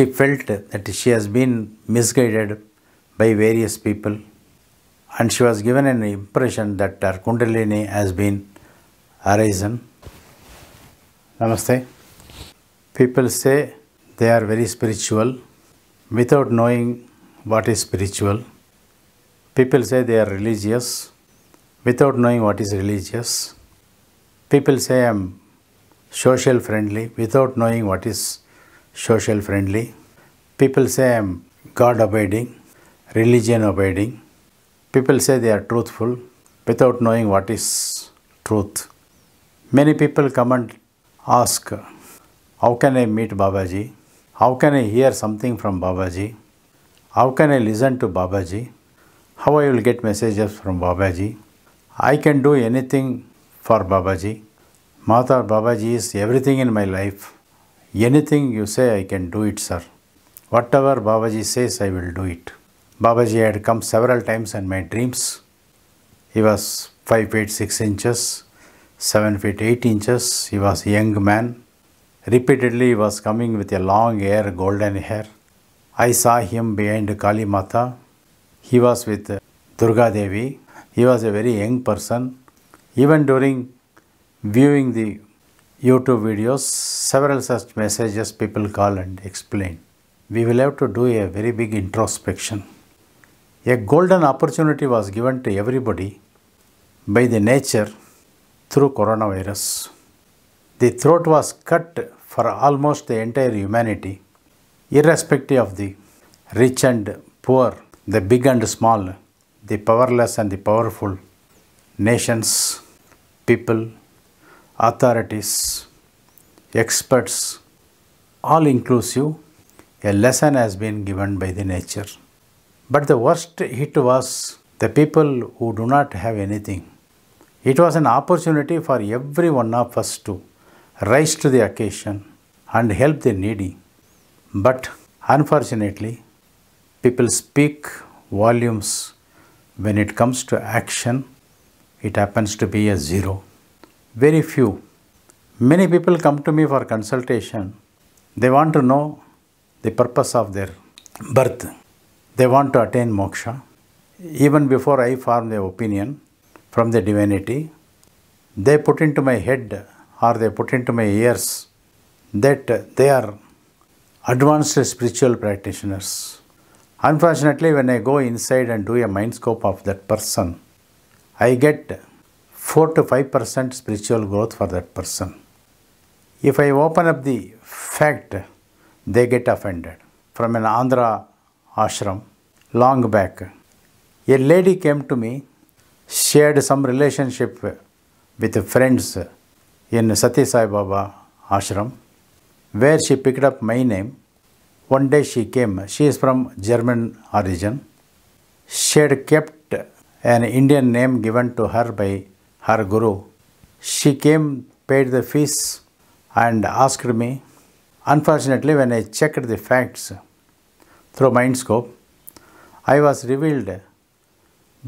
she felt that she has been misguided by various people and she was given an impression that her kundalini has been arisen. Namaste. People say they are very spiritual without knowing what is spiritual. People say they are religious without knowing what is religious. People say I am social friendly without knowing what is social friendly. People say I'm God abiding, religion abiding. People say they are truthful without knowing what is truth. Many people come and ask, How can I meet Babaji? How can I hear something from Babaji? How can I listen to Babaji? How I will get messages from Babaji? I can do anything for Babaji. Mata Babaji is everything in my life. Anything you say, I can do it, sir. Whatever Babaji says, I will do it. Babaji had come several times in my dreams. He was 5 feet 6 inches, 7 feet 8 inches. He was a young man. Repeatedly, he was coming with a long hair, golden hair. I saw him behind Kali Mata. He was with Durga Devi. He was a very young person. Even during viewing the YouTube videos, several such messages people call and explain we will have to do a very big introspection. A golden opportunity was given to everybody by the nature through coronavirus. The throat was cut for almost the entire humanity, irrespective of the rich and poor, the big and small, the powerless and the powerful, nations, people, authorities, experts, all inclusive a lesson has been given by the nature. But the worst hit was the people who do not have anything. It was an opportunity for every one of us to rise to the occasion and help the needy. But unfortunately, people speak volumes when it comes to action, it happens to be a zero. Very few. Many people come to me for consultation. They want to know the purpose of their birth. They want to attain moksha. Even before I form the opinion from the divinity, they put into my head or they put into my ears that they are advanced spiritual practitioners. Unfortunately, when I go inside and do a mind scope of that person, I get 4 to 5 percent spiritual growth for that person. If I open up the fact they get offended. From an Andhra ashram, long back, a lady came to me, shared some relationship with friends in Sati Sai Baba ashram, where she picked up my name. One day she came, she is from German origin. She had kept an Indian name given to her by her guru. She came, paid the fees, and asked me Unfortunately, when I checked the facts through Mindscope, I was revealed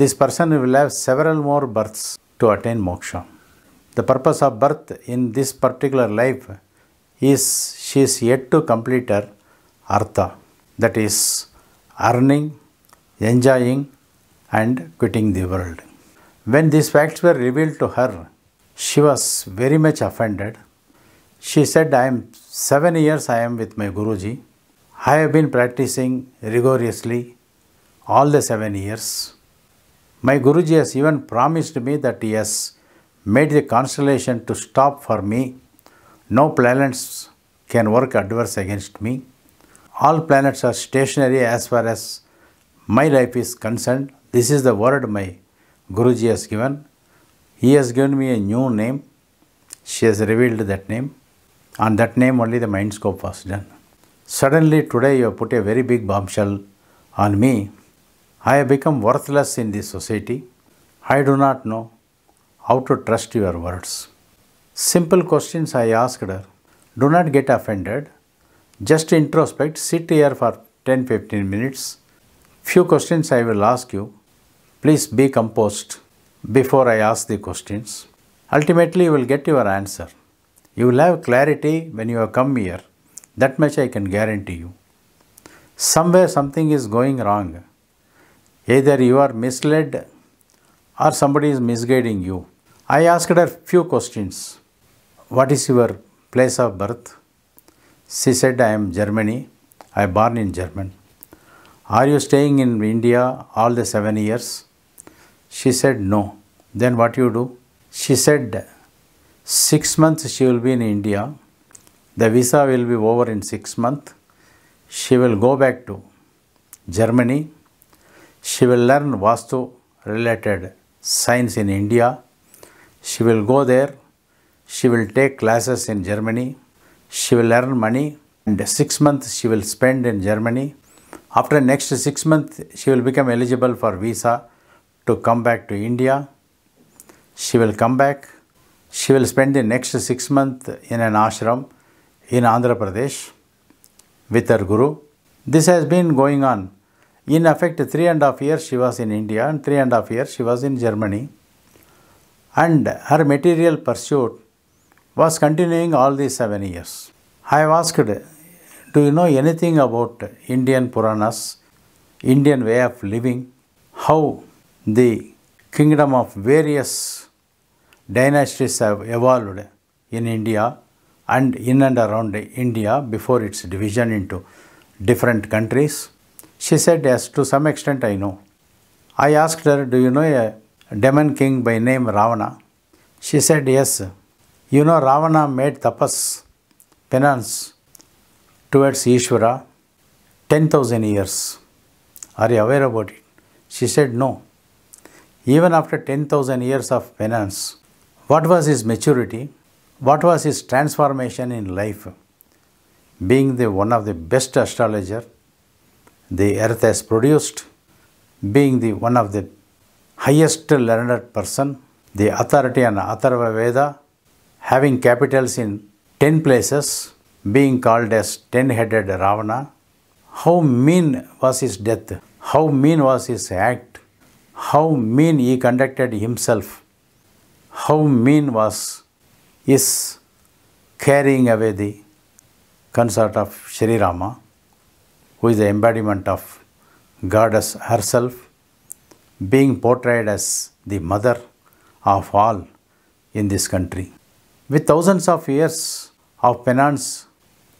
this person will have several more births to attain moksha. The purpose of birth in this particular life is she is yet to complete her artha, that is, earning, enjoying, and quitting the world. When these facts were revealed to her, she was very much offended she said, I am seven years I am with my Guruji. I have been practicing rigorously all the seven years. My Guruji has even promised me that he has made the constellation to stop for me. No planets can work adverse against me. All planets are stationary as far as my life is concerned. This is the word my Guruji has given. He has given me a new name. She has revealed that name. On that name only the mind scope was done. Suddenly today you have put a very big bombshell on me. I have become worthless in this society. I do not know how to trust your words. Simple questions I asked her. Do not get offended. Just introspect, sit here for 10 15 minutes. Few questions I will ask you. Please be composed before I ask the questions. Ultimately, you will get your answer. You will have clarity when you have come here. That much I can guarantee you. Somewhere something is going wrong. Either you are misled or somebody is misguiding you. I asked her few questions. What is your place of birth? She said, I am Germany. I born in Germany. Are you staying in India all the seven years? She said, No. Then what you do? She said, Six months she will be in India. The visa will be over in six months. She will go back to Germany. She will learn Vastu related science in India. She will go there. She will take classes in Germany. She will earn money and six months she will spend in Germany. After next six months, she will become eligible for visa to come back to India. She will come back she will spend the next six months in an ashram in Andhra Pradesh with her guru. This has been going on. In effect, three and a half years she was in India and three and a half years she was in Germany. And her material pursuit was continuing all these seven years. I have asked, do you know anything about Indian Puranas, Indian way of living, how the kingdom of various dynasties have evolved in India and in and around India before its division into different countries. She said, Yes, to some extent I know. I asked her, Do you know a demon king by name Ravana? She said, Yes. You know, Ravana made tapas, penance, towards Ishvara 10,000 years. Are you aware about it? She said, No. Even after 10,000 years of penance, what was his maturity? What was his transformation in life? Being the one of the best astrologer the earth has produced, being the one of the highest learned person, the authority on Atharva Veda, having capitals in 10 places, being called as 10-headed Ravana, how mean was his death, how mean was his act, how mean he conducted himself how mean was his carrying away the consort of Sri Rama, who is the embodiment of goddess herself, being portrayed as the mother of all in this country. With thousands of years of penance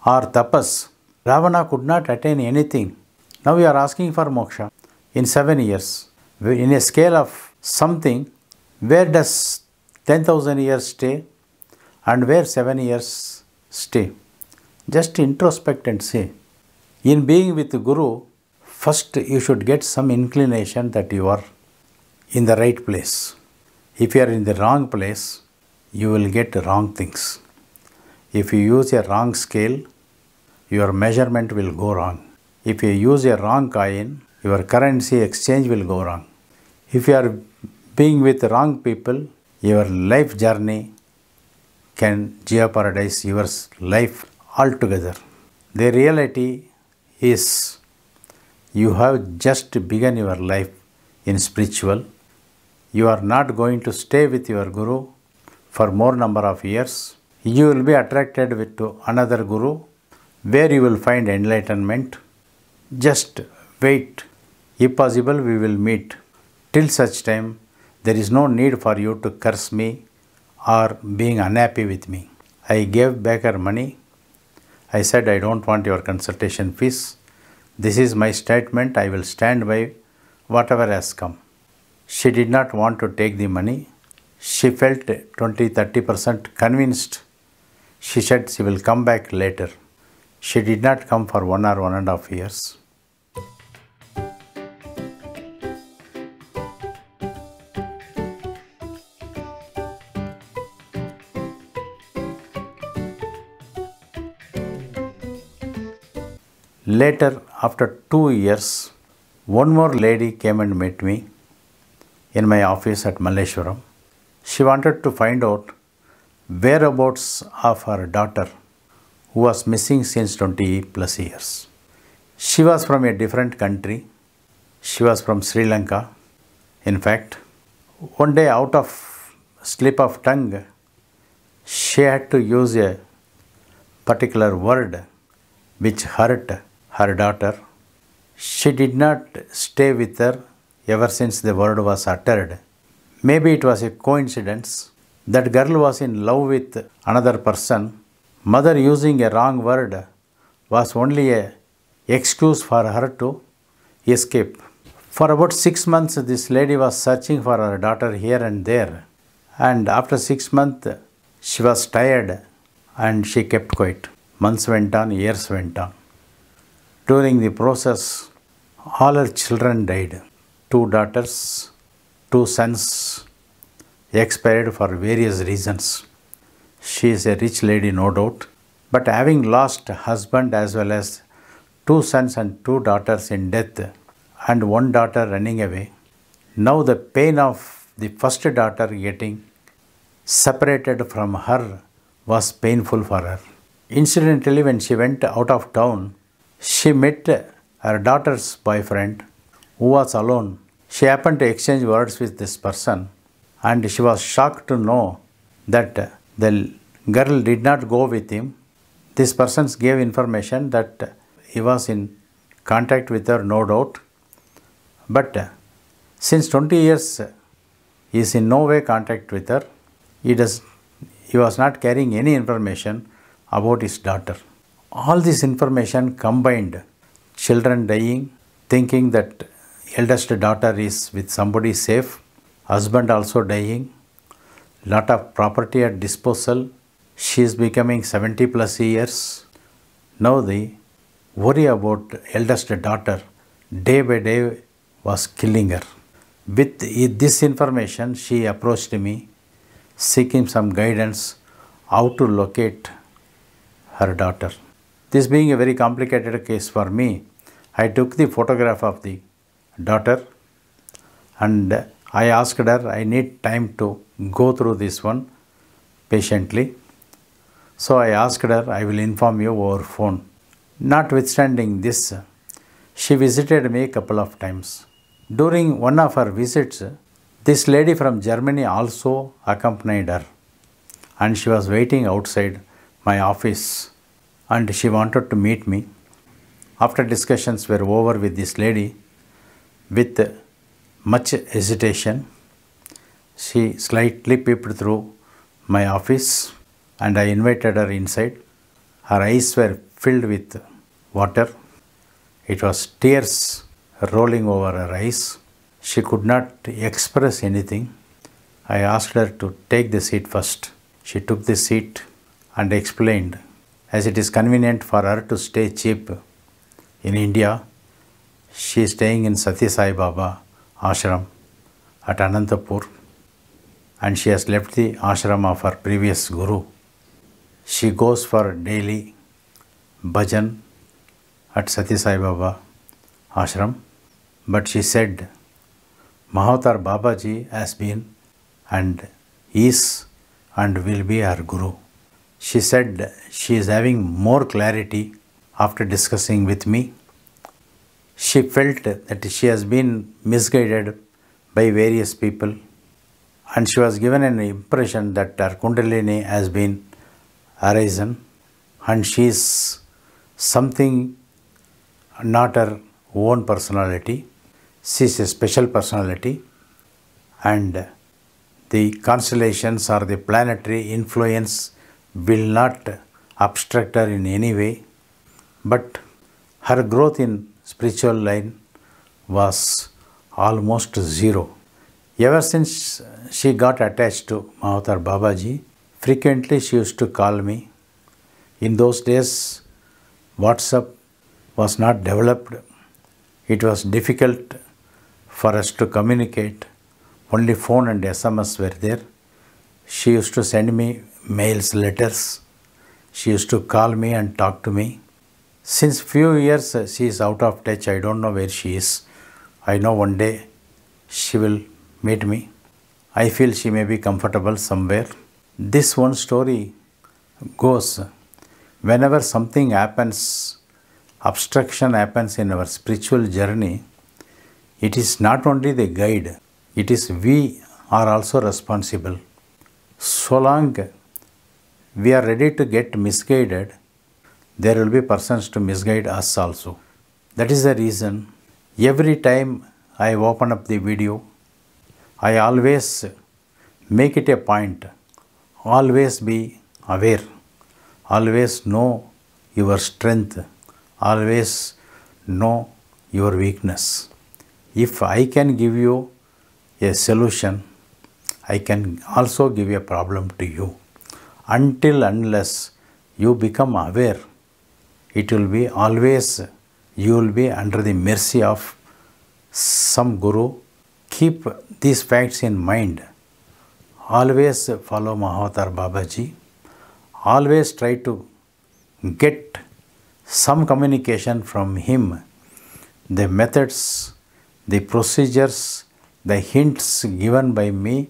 or tapas, Ravana could not attain anything. Now we are asking for moksha in seven years. In a scale of something, where does 10,000 years stay and where 7 years stay. Just introspect and say, in being with Guru, first you should get some inclination that you are in the right place. If you are in the wrong place, you will get wrong things. If you use a wrong scale, your measurement will go wrong. If you use a wrong coin, your currency exchange will go wrong. If you are being with wrong people, your life journey can jeopardize your life altogether. The reality is you have just begun your life in spiritual. You are not going to stay with your guru for more number of years. You will be attracted with to another guru where you will find enlightenment. Just wait. If possible, we will meet. Till such time, there is no need for you to curse me or being unhappy with me. I gave back her money. I said, I don't want your consultation fees. This is my statement. I will stand by whatever has come. She did not want to take the money. She felt 20 30% convinced. She said she will come back later. She did not come for one or one and a half years. Later, after two years, one more lady came and met me in my office at Malleshwaram. She wanted to find out whereabouts of her daughter who was missing since 20 plus years. She was from a different country. She was from Sri Lanka. In fact, one day out of slip of tongue, she had to use a particular word which hurt her daughter. She did not stay with her ever since the word was uttered. Maybe it was a coincidence. That girl was in love with another person. Mother using a wrong word was only a excuse for her to escape. For about six months, this lady was searching for her daughter here and there. And after six months, she was tired and she kept quiet. Months went on, years went on. During the process, all her children died. Two daughters, two sons expired for various reasons. She is a rich lady, no doubt, but having lost husband as well as two sons and two daughters in death and one daughter running away, now the pain of the first daughter getting separated from her was painful for her. Incidentally, when she went out of town, she met her daughter's boyfriend who was alone. She happened to exchange words with this person and she was shocked to know that the girl did not go with him. This person gave information that he was in contact with her, no doubt. But since 20 years, he is in no way contact with her. He, does, he was not carrying any information about his daughter all this information combined, children dying, thinking that eldest daughter is with somebody safe, husband also dying, lot of property at disposal, she is becoming 70 plus years. Now the worry about eldest daughter day by day was killing her. With this information, she approached me seeking some guidance how to locate her daughter. This being a very complicated case for me, I took the photograph of the daughter and I asked her, I need time to go through this one patiently. So I asked her, I will inform you over phone. Notwithstanding this, she visited me a couple of times. During one of her visits, this lady from Germany also accompanied her and she was waiting outside my office and she wanted to meet me. After discussions were over with this lady, with much hesitation, she slightly peeped through my office and I invited her inside. Her eyes were filled with water. It was tears rolling over her eyes. She could not express anything. I asked her to take the seat first. She took the seat and explained as it is convenient for her to stay cheap in India. She is staying in Satya Sai Baba ashram at Anantapur and she has left the ashram of her previous guru. She goes for daily bhajan at Satya Sai Baba ashram but she said Mahavatar Babaji has been and is and will be our guru. She said she is having more clarity after discussing with me. She felt that she has been misguided by various people and she was given an impression that her Kundalini has been arisen and she is something not her own personality. She is a special personality and the constellations or the planetary influence will not obstruct her in any way, but her growth in spiritual line was almost zero. Ever since she got attached to Mahatar Babaji, frequently she used to call me. In those days, WhatsApp was not developed. It was difficult for us to communicate. Only phone and SMS were there. She used to send me mails, letters. She used to call me and talk to me. Since few years uh, she is out of touch. I don't know where she is. I know one day she will meet me. I feel she may be comfortable somewhere. This one story goes whenever something happens, obstruction happens in our spiritual journey, it is not only the guide, it is we are also responsible. So long we are ready to get misguided, there will be persons to misguide us also. That is the reason every time I open up the video, I always make it a point, always be aware, always know your strength, always know your weakness. If I can give you a solution, I can also give a problem to you until unless you become aware, it will be always you will be under the mercy of some guru. Keep these facts in mind. Always follow Mahavatar Babaji. Always try to get some communication from him. The methods, the procedures, the hints given by me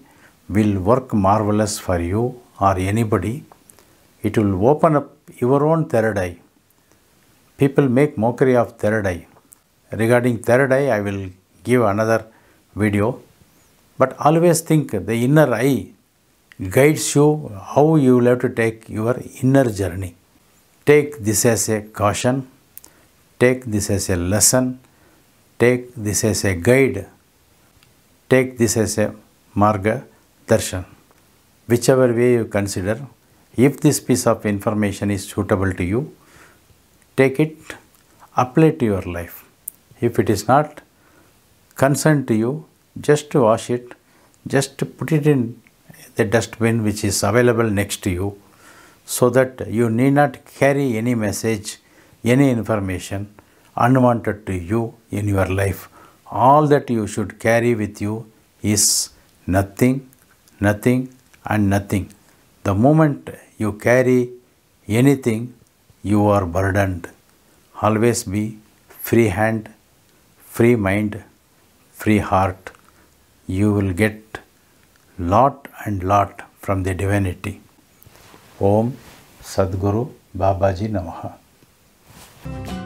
will work marvelous for you or anybody, it will open up your own third eye. People make mockery of third eye. Regarding third eye, I will give another video. But always think the inner eye guides you how you will have to take your inner journey. Take this as a caution, take this as a lesson, take this as a guide, take this as a marga darshan whichever way you consider, if this piece of information is suitable to you, take it, apply to your life. If it is not concerned to you, just to wash it, just put it in the dustbin which is available next to you so that you need not carry any message, any information unwanted to you in your life. All that you should carry with you is nothing, nothing, and nothing. The moment you carry anything, you are burdened. Always be free hand, free mind, free heart. You will get lot and lot from the divinity. Om Sadguru Babaji Namaha.